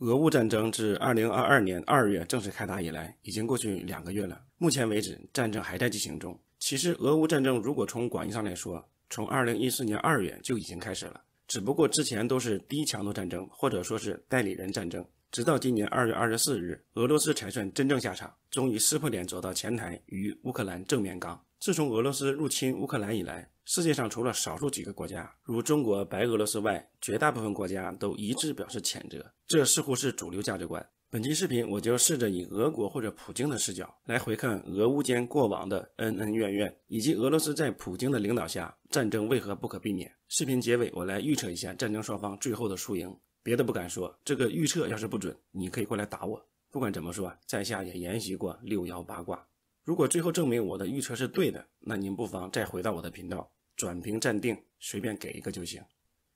俄乌战争自二零二二年二月正式开打以来，已经过去两个月了。目前为止，战争还在进行中。其实，俄乌战争如果从广义上来说，从二零一四年二月就已经开始了，只不过之前都是低强度战争，或者说是代理人战争。直到今年二月二十四日，俄罗斯才算真正下场，终于撕破脸走到前台，与乌克兰正面刚。自从俄罗斯入侵乌克兰以来，世界上除了少数几个国家，如中国、白俄罗斯外，绝大部分国家都一致表示谴责，这似乎是主流价值观。本期视频我就试着以俄国或者普京的视角来回看俄乌间过往的恩恩怨怨，以及俄罗斯在普京的领导下战争为何不可避免。视频结尾我来预测一下战争双方最后的输赢，别的不敢说，这个预测要是不准，你可以过来打我。不管怎么说，在下也研习过六爻八卦。如果最后证明我的预测是对的，那您不妨再回到我的频道，转评暂定，随便给一个就行。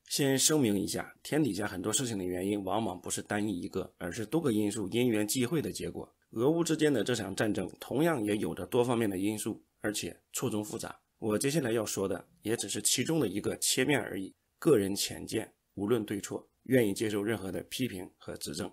先声明一下，天底下很多事情的原因往往不是单一一个，而是多个因素因缘际会的结果。俄乌之间的这场战争同样也有着多方面的因素，而且错综复杂。我接下来要说的也只是其中的一个切面而已，个人浅见，无论对错，愿意接受任何的批评和指正。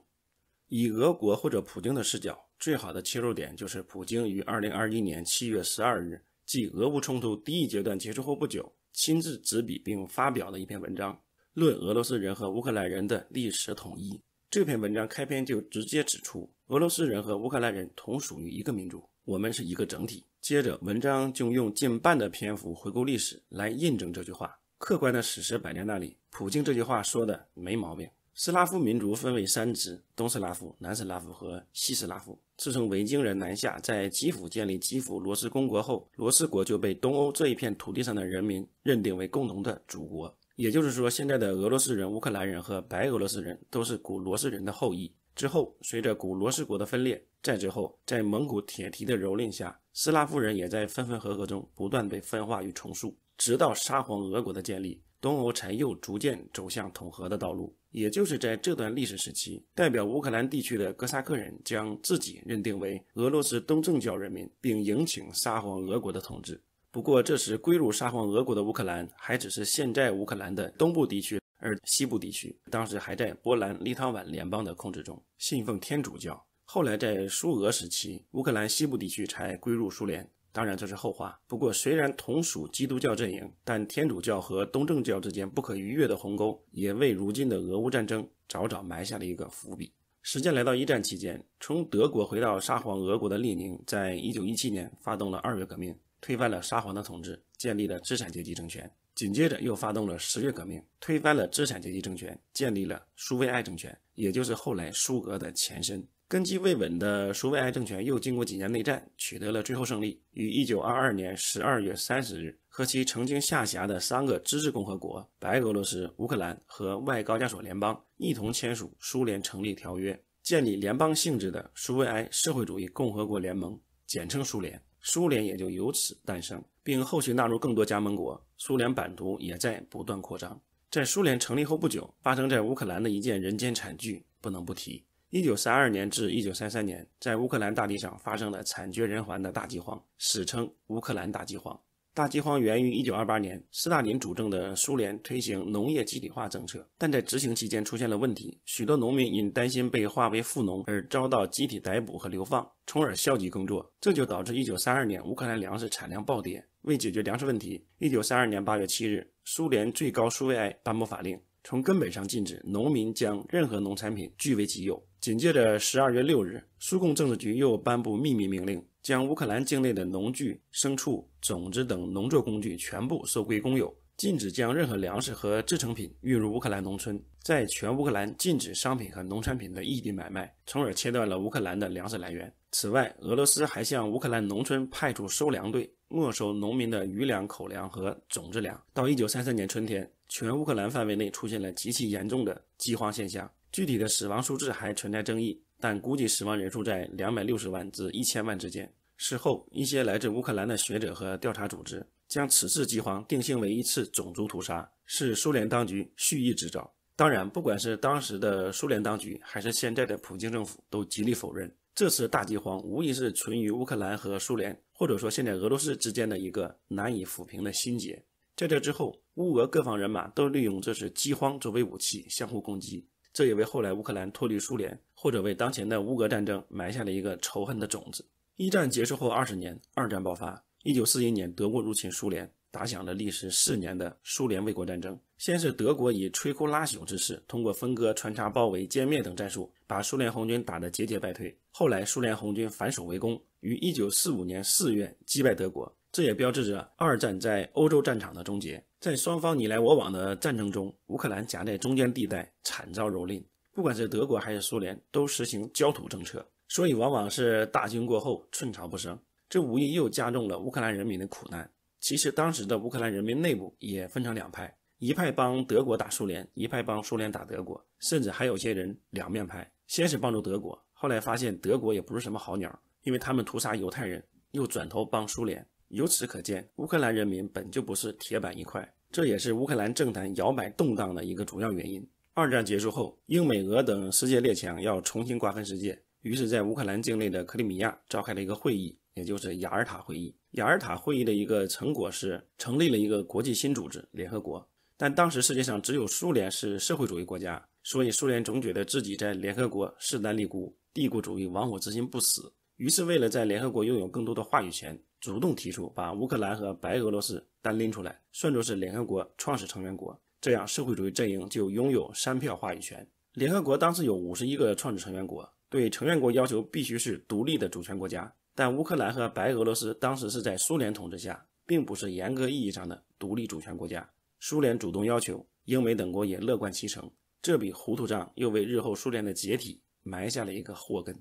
以俄国或者普京的视角，最好的切入点就是普京于二零二一年七月十二日，即俄乌冲突第一阶段结束后不久，亲自执笔并发表的一篇文章《论俄罗斯人和乌克兰人的历史统一》。这篇文章开篇就直接指出，俄罗斯人和乌克兰人同属于一个民族，我们是一个整体。接着，文章就用近半的篇幅回顾历史，来印证这句话。客观的史实摆在那里，普京这句话说的没毛病。斯拉夫民族分为三支：东斯拉夫、南斯拉夫和西斯拉夫。自从维京人南下，在基辅建立基辅罗斯公国后，罗斯国就被东欧这一片土地上的人民认定为共同的祖国。也就是说，现在的俄罗斯人、乌克兰人和白俄罗斯人都是古罗斯人的后裔。之后，随着古罗斯国的分裂，再之后，在蒙古铁蹄的蹂躏下，斯拉夫人也在分分合合中不断被分化与重塑，直到沙皇俄国的建立。东欧才又逐渐走向统合的道路。也就是在这段历史时期，代表乌克兰地区的哥萨克人将自己认定为俄罗斯东正教人民，并迎请沙皇俄国的统治。不过，这时归入沙皇俄国的乌克兰还只是现在乌克兰的东部地区，而西部地区当时还在波兰立陶宛联邦的控制中，信奉天主教。后来在苏俄时期，乌克兰西部地区才归入苏联。当然，这是后话。不过，虽然同属基督教阵营，但天主教和东正教之间不可逾越的鸿沟，也为如今的俄乌战争早早埋下了一个伏笔。时间来到一战期间，从德国回到沙皇俄国的列宁，在一九一七年发动了二月革命，推翻了沙皇的统治，建立了资产阶级政权。紧接着又发动了十月革命，推翻了资产阶级政权，建立了苏维埃政权，也就是后来苏俄的前身。根基未稳的苏维埃政权又经过几年内战，取得了最后胜利。于一九二二年十二月三十日，和其曾经下辖的三个自治共和国——白俄罗斯、乌克兰和外高加索联邦——一同签署《苏联成立条约》，建立联邦性质的苏维埃社会主义共和国联盟，简称苏联。苏联也就由此诞生，并后续纳入更多加盟国，苏联版图也在不断扩张。在苏联成立后不久，发生在乌克兰的一件人间惨剧，不能不提。一九三二年至一九三三年，在乌克兰大地上发生了惨绝人寰的大饥荒，史称乌克兰大饥荒。大饥荒源于一九二八年，斯大林主政的苏联推行农业集体化政策，但在执行期间出现了问题。许多农民因担心被划为富农而遭到集体逮捕和流放，从而消极工作，这就导致一九三二年乌克兰粮食产量暴跌。为解决粮食问题，一九三二年八月七日，苏联最高苏维埃颁布法令。从根本上禁止农民将任何农产品据为己有。紧接着，十二月六日，苏共政治局又颁布秘密命令，将乌克兰境内的农具、牲畜、种子等农作工具全部收归公有，禁止将任何粮食和制成品运入乌克兰农村，在全乌克兰禁止商品和农产品的异地买卖，从而切断了乌克兰的粮食来源。此外，俄罗斯还向乌克兰农村派出收粮队，没收农民的余粮、口粮和种子粮。到一九三三年春天。全乌克兰范围内出现了极其严重的饥荒现象，具体的死亡数字还存在争议，但估计死亡人数在两百六十万至一千万之间。事后，一些来自乌克兰的学者和调查组织将此次饥荒定性为一次种族屠杀，是苏联当局蓄意制造。当然，不管是当时的苏联当局，还是现在的普京政府，都极力否认。这次大饥荒无疑是存于乌克兰和苏联，或者说现在俄罗斯之间的一个难以抚平的心结。在这之后，乌俄各方人马都利用这是饥荒作为武器相互攻击，这也为后来乌克兰脱离苏联，或者为当前的乌俄战争埋下了一个仇恨的种子。一战结束后二十年，二战爆发，一九四一年德国入侵苏联，打响了历时四年的苏联卫国战争。先是德国以摧枯拉朽之势，通过分割、穿插、包围、歼灭等战术，把苏联红军打得节节败退。后来苏联红军反守为攻，于一九四五年四月击败德国。这也标志着二战在欧洲战场的终结。在双方你来我往的战争中，乌克兰夹在中间地带，惨遭蹂躏。不管是德国还是苏联，都实行焦土政策，所以往往是大军过后，寸草不生。这无疑又加重了乌克兰人民的苦难。其实，当时的乌克兰人民内部也分成两派：一派帮德国打苏联，一派帮苏联打德国，甚至还有些人两面派，先是帮助德国，后来发现德国也不是什么好鸟，因为他们屠杀犹太人，又转头帮苏联。由此可见，乌克兰人民本就不是铁板一块，这也是乌克兰政坛摇摆动荡的一个主要原因。二战结束后，英美俄等世界列强要重新瓜分世界，于是，在乌克兰境内的克里米亚召开了一个会议，也就是雅尔塔会议。雅尔塔会议的一个成果是成立了一个国际新组织——联合国。但当时世界上只有苏联是社会主义国家，所以苏联总觉得自己在联合国势单力孤，帝国主义亡我之心不死。于是，为了在联合国拥有更多的话语权，主动提出把乌克兰和白俄罗斯单拎出来，算作是联合国创始成员国。这样，社会主义阵营就拥有三票话语权。联合国当时有五十一个创始成员国，对成员国要求必须是独立的主权国家，但乌克兰和白俄罗斯当时是在苏联统治下，并不是严格意义上的独立主权国家。苏联主动要求，英美等国也乐观其成。这笔糊涂账又为日后苏联的解体埋下了一个祸根。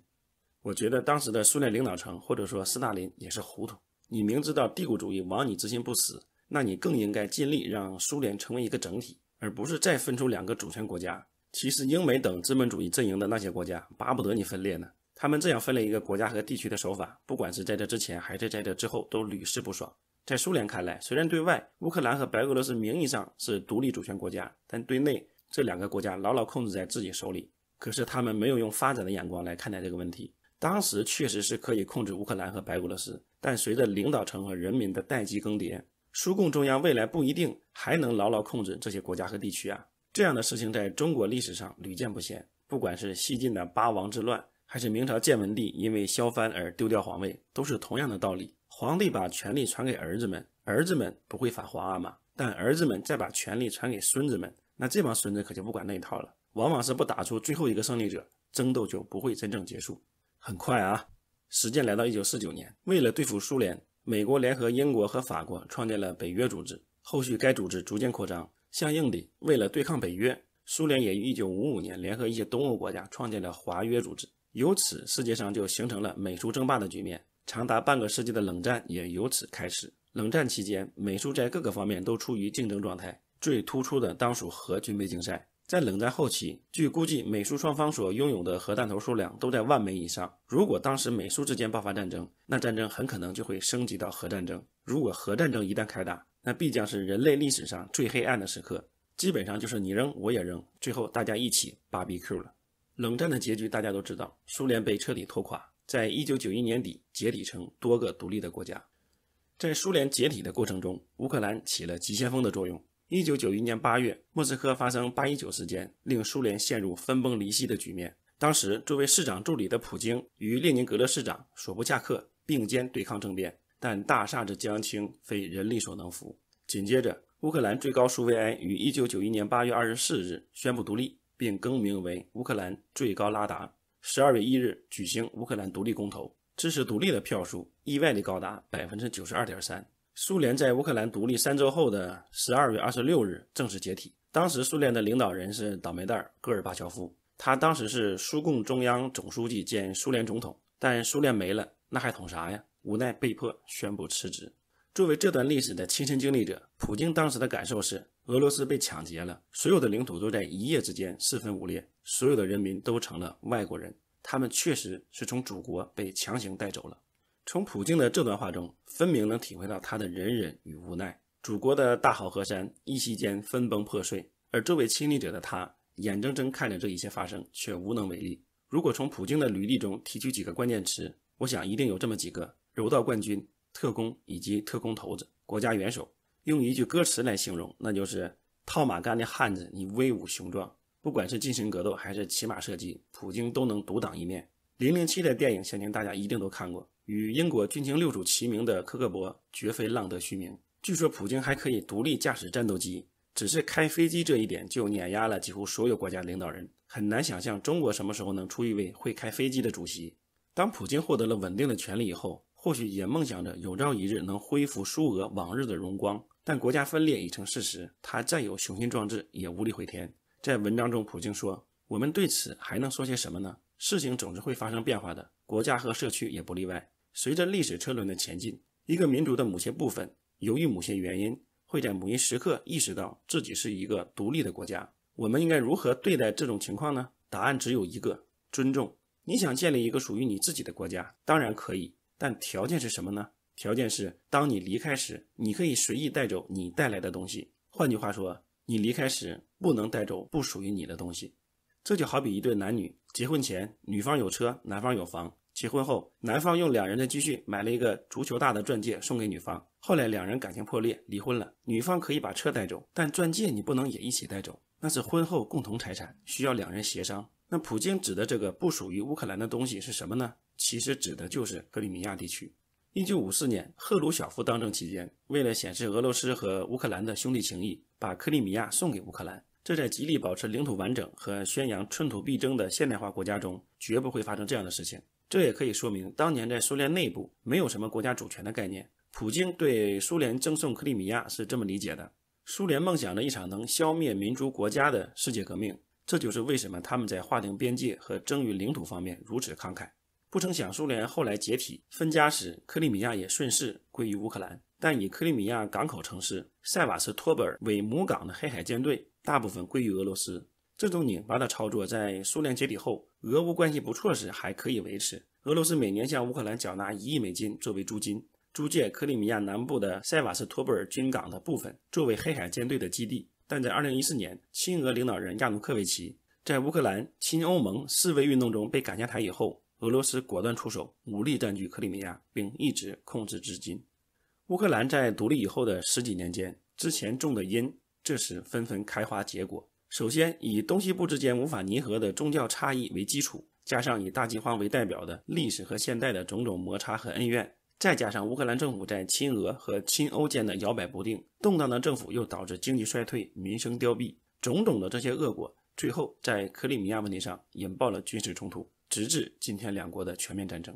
我觉得当时的苏联领导层，或者说斯大林也是糊涂。你明知道帝国主义亡你之心不死，那你更应该尽力让苏联成为一个整体，而不是再分出两个主权国家。其实，英美等资本主义阵营的那些国家巴不得你分裂呢。他们这样分裂一个国家和地区的手法，不管是在这之前还是在这之后，都屡试不爽。在苏联看来，虽然对外乌克兰和白俄罗斯名义上是独立主权国家，但对内这两个国家牢牢控制在自己手里。可是他们没有用发展的眼光来看待这个问题。当时确实是可以控制乌克兰和白俄罗斯，但随着领导层和人民的代际更迭，苏共中央未来不一定还能牢牢控制这些国家和地区啊。这样的事情在中国历史上屡见不鲜，不管是西晋的八王之乱，还是明朝建文帝因为削藩而丢掉皇位，都是同样的道理。皇帝把权力传给儿子们，儿子们不会反皇阿玛，但儿子们再把权力传给孙子们，那这帮孙子可就不管那一套了。往往是不打出最后一个胜利者，争斗就不会真正结束。很快啊，时间来到一九四九年。为了对付苏联，美国联合英国和法国创建了北约组织。后续该组织逐渐扩张，相应的，为了对抗北约，苏联也于一九五五年联合一些东欧国家创建了华约组织。由此，世界上就形成了美苏争霸的局面，长达半个世纪的冷战也由此开始。冷战期间，美苏在各个方面都处于竞争状态，最突出的当属核军备竞赛。在冷战后期，据估计，美苏双方所拥有的核弹头数量都在万枚以上。如果当时美苏之间爆发战争，那战争很可能就会升级到核战争。如果核战争一旦开打，那必将是人类历史上最黑暗的时刻，基本上就是你扔我也扔，最后大家一起芭比 Q 了。冷战的结局大家都知道，苏联被彻底拖垮，在一九九一年底解体成多个独立的国家。在苏联解体的过程中，乌克兰起了急先锋的作用。一九九一年八月，莫斯科发生八一九事件，令苏联陷入分崩离析的局面。当时，作为市长助理的普京与列宁格勒市长索布恰克并肩对抗政变，但大厦之将倾，非人力所能扶。紧接着，乌克兰最高苏维埃于一九九一年八月二十四日宣布独立，并更名为乌克兰最高拉达。十二月一日，举行乌克兰独立公投，支持独立的票数意外的高达百分之九十二点三。苏联在乌克兰独立三周后的十二月二十六日正式解体。当时苏联的领导人是倒霉蛋戈尔巴乔夫，他当时是苏共中央总书记兼苏联总统。但苏联没了，那还捅啥呀？无奈被迫宣布辞职。作为这段历史的亲身经历者，普京当时的感受是：俄罗斯被抢劫了，所有的领土都在一夜之间四分五裂，所有的人民都成了外国人。他们确实是从祖国被强行带走了。从普京的这段话中，分明能体会到他的忍忍与无奈。祖国的大好河山一夕间分崩破碎，而作为亲历者的他，眼睁睁看着这一切发生，却无能为力。如果从普京的履历中提取几个关键词，我想一定有这么几个：柔道冠军、特工以及特工头子、国家元首。用一句歌词来形容，那就是“套马杆的汉子，你威武雄壮”。不管是近身格斗还是骑马射击，普京都能独当一面。零零七的电影，相信大家一定都看过。与英国军情六处齐名的科克伯绝非浪得虚名。据说普京还可以独立驾驶战斗机，只是开飞机这一点就碾压了几乎所有国家领导人。很难想象中国什么时候能出一位会开飞机的主席。当普京获得了稳定的权力以后，或许也梦想着有朝一日能恢复苏俄往日的荣光。但国家分裂已成事实，他再有雄心壮志也无力回天。在文章中，普京说：“我们对此还能说些什么呢？事情总是会发生变化的，国家和社区也不例外。”随着历史车轮的前进，一个民族的某些部分，由于某些原因，会在某一时刻意识到自己是一个独立的国家。我们应该如何对待这种情况呢？答案只有一个：尊重。你想建立一个属于你自己的国家，当然可以，但条件是什么呢？条件是，当你离开时，你可以随意带走你带来的东西。换句话说，你离开时不能带走不属于你的东西。这就好比一对男女结婚前，女方有车，男方有房。结婚后，男方用两人的积蓄买了一个足球大的钻戒送给女方。后来两人感情破裂，离婚了。女方可以把车带走，但钻戒你不能也一起带走，那是婚后共同财产，需要两人协商。那普京指的这个不属于乌克兰的东西是什么呢？其实指的就是克里米亚地区。一九五四年，赫鲁晓夫当政期间，为了显示俄罗斯和乌克兰的兄弟情谊，把克里米亚送给乌克兰。这在极力保持领土完整和宣扬寸土必争的现代化国家中，绝不会发生这样的事情。这也可以说明，当年在苏联内部没有什么国家主权的概念。普京对苏联赠送克里米亚是这么理解的：苏联梦想着一场能消灭民族国家的世界革命，这就是为什么他们在划定边界和争于领土方面如此慷慨。不曾想，苏联后来解体分家时，克里米亚也顺势归于乌克兰。但以克里米亚港口城市塞瓦斯托波尔为母港的黑海舰队，大部分归于俄罗斯。这种拧巴的操作，在苏联解体后。俄乌关系不错时，还可以维持。俄罗斯每年向乌克兰缴纳一亿美金作为租金，租借克里米亚南部的塞瓦斯托波尔军港的部分作为黑海舰队的基地。但在二零一四年，亲俄领导人亚努科维奇在乌克兰亲欧盟示威运动中被赶下台以后，俄罗斯果断出手，武力占据克里米亚，并一直控制至今。乌克兰在独立以后的十几年间，之前种的因，这时纷纷开花结果。首先，以东西部之间无法弥合的宗教差异为基础，加上以大饥荒为代表的历史和现代的种种摩擦和恩怨，再加上乌克兰政府在亲俄和亲欧间的摇摆不定，动荡的政府又导致经济衰退、民生凋敝，种种的这些恶果，最后在克里米亚问题上引爆了军事冲突，直至今天两国的全面战争。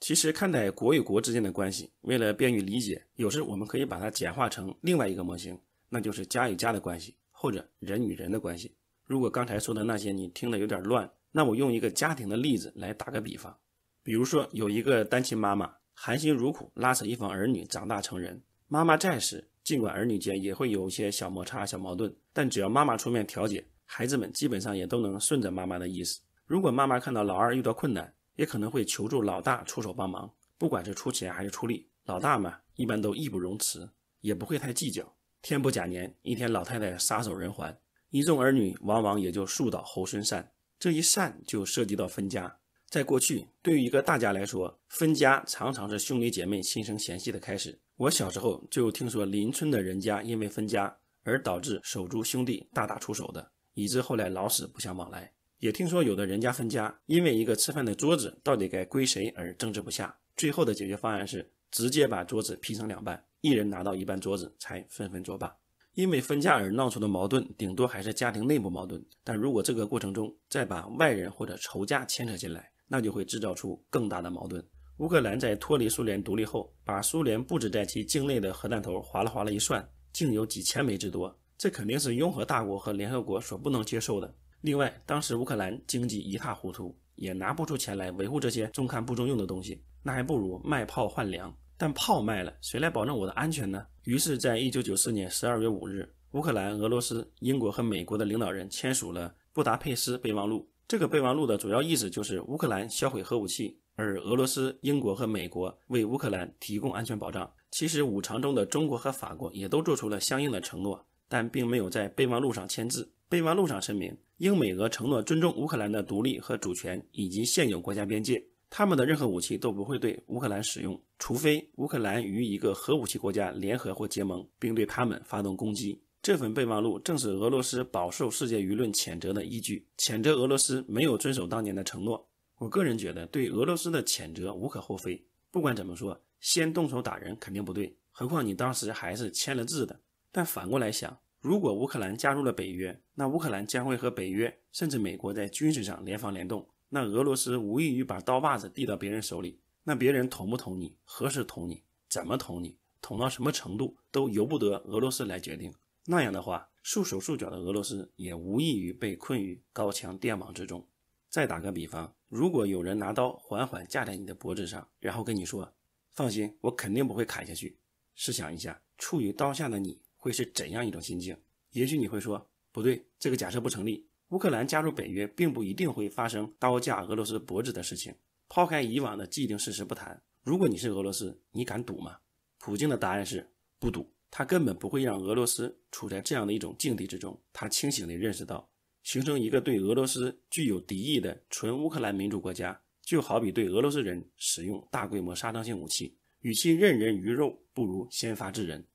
其实，看待国与国之间的关系，为了便于理解，有时我们可以把它简化成另外一个模型，那就是家与家的关系。或者人与人的关系。如果刚才说的那些你听得有点乱，那我用一个家庭的例子来打个比方。比如说，有一个单亲妈妈，含辛茹苦拉扯一方儿女长大成人。妈妈在时，尽管儿女间也会有一些小摩擦、小矛盾，但只要妈妈出面调解，孩子们基本上也都能顺着妈妈的意思。如果妈妈看到老二遇到困难，也可能会求助老大出手帮忙，不管是出钱还是出力，老大嘛，一般都义不容辞，也不会太计较。天不假年，一天老太太撒手人寰，一众儿女往往也就树倒猢狲散。这一散就涉及到分家。在过去，对于一个大家来说，分家常常是兄弟姐妹心生嫌隙的开始。我小时候就听说邻村的人家因为分家而导致手足兄弟大打出手的，以致后来老死不相往来。也听说有的人家分家，因为一个吃饭的桌子到底该归谁而争执不下，最后的解决方案是直接把桌子劈成两半。一人拿到一半桌子，才纷纷作罢。因为分家而闹出的矛盾，顶多还是家庭内部矛盾。但如果这个过程中再把外人或者仇家牵扯进来，那就会制造出更大的矛盾。乌克兰在脱离苏联独立后，把苏联布置在其境内的核弹头划了划了一算，竟有几千枚之多。这肯定是拥核大国和联合国所不能接受的。另外，当时乌克兰经济一塌糊涂，也拿不出钱来维护这些中看不中用的东西，那还不如卖炮换粮。但炮卖了，谁来保证我的安全呢？于是，在一九九四年十二月五日，乌克兰、俄罗斯、英国和美国的领导人签署了《布达佩斯备忘录》。这个备忘录的主要意思就是，乌克兰销毁核武器，而俄罗斯、英国和美国为乌克兰提供安全保障。其实，五常中的中国和法国也都做出了相应的承诺，但并没有在备忘录上签字。备忘录上声明，英美俄承诺尊重乌克兰的独立和主权，以及现有国家边界。他们的任何武器都不会对乌克兰使用，除非乌克兰与一个核武器国家联合或结盟，并对他们发动攻击。这份备忘录正是俄罗斯饱受世界舆论谴责的依据，谴责俄罗斯没有遵守当年的承诺。我个人觉得对俄罗斯的谴责无可厚非。不管怎么说，先动手打人肯定不对，何况你当时还是签了字的。但反过来想，如果乌克兰加入了北约，那乌克兰将会和北约甚至美国在军事上联防联动。那俄罗斯无异于把刀把子递到别人手里，那别人捅不捅你，何时捅你，怎么捅你，捅到什么程度都由不得俄罗斯来决定。那样的话，束手束脚的俄罗斯也无异于被困于高墙电网之中。再打个比方，如果有人拿刀缓缓架在你的脖子上，然后跟你说：“放心，我肯定不会砍下去。”试想一下，处于刀下的你会是怎样一种心境？也许你会说：“不对，这个假设不成立。”乌克兰加入北约，并不一定会发生刀架俄罗斯脖子的事情。抛开以往的既定事实不谈，如果你是俄罗斯，你敢赌吗？普京的答案是不赌，他根本不会让俄罗斯处在这样的一种境地之中。他清醒地认识到，形成一个对俄罗斯具有敌意的纯乌克兰民主国家，就好比对俄罗斯人使用大规模杀伤性武器。与其任人鱼肉，不如先发制人。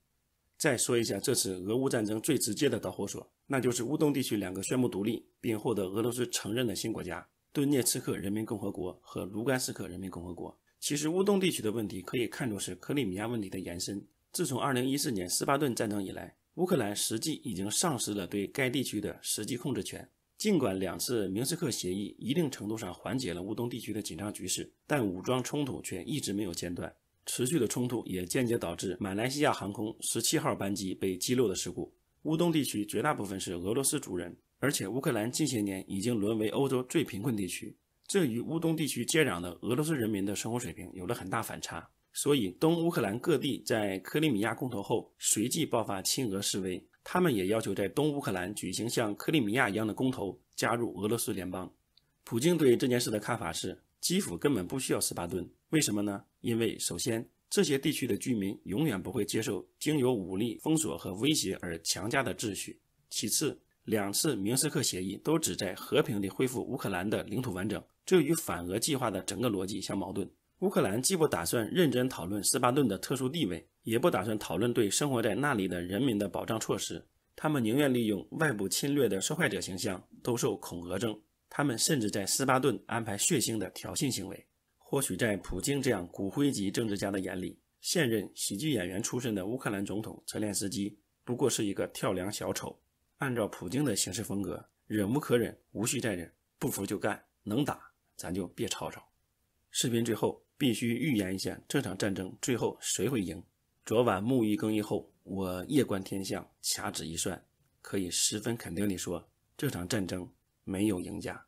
再说一下，这次俄乌战争最直接的导火索，那就是乌东地区两个宣布独立并获得俄罗斯承认的新国家——顿涅茨克人民共和国和卢甘斯克人民共和国。其实，乌东地区的问题可以看作是克里米亚问题的延伸。自从2014年斯巴顿战争以来，乌克兰实际已经丧失了对该地区的实际控制权。尽管两次明斯克协议一定程度上缓解了乌东地区的紧张局势，但武装冲突却一直没有间断。持续的冲突也间接导致马来西亚航空十七号班机被击落的事故。乌东地区绝大部分是俄罗斯族人，而且乌克兰近些年已经沦为欧洲最贫困地区，这与乌东地区接壤的俄罗斯人民的生活水平有了很大反差。所以，东乌克兰各地在克里米亚公投后随即爆发亲俄示威，他们也要求在东乌克兰举行像克里米亚一样的公投，加入俄罗斯联邦。普京对这件事的看法是。基辅根本不需要斯巴顿，为什么呢？因为首先，这些地区的居民永远不会接受经由武力封锁和威胁而强加的秩序；其次，两次明斯克协议都旨在和平地恢复乌克兰的领土完整，这与反俄计划的整个逻辑相矛盾。乌克兰既不打算认真讨论斯巴顿的特殊地位，也不打算讨论对生活在那里的人民的保障措施，他们宁愿利用外部侵略的受害者形象兜售恐俄症。他们甚至在斯巴顿安排血腥的挑衅行为。或许在普京这样骨灰级政治家的眼里，现任喜剧演员出身的乌克兰总统泽连斯基不过是一个跳梁小丑。按照普京的行事风格，忍无可忍，无需再忍，不服就干，能打咱就别吵吵。视频最后必须预言一下这场战争最后谁会赢。昨晚沐浴更衣后，我夜观天象，掐指一算，可以十分肯定地说，这场战争。没有赢家。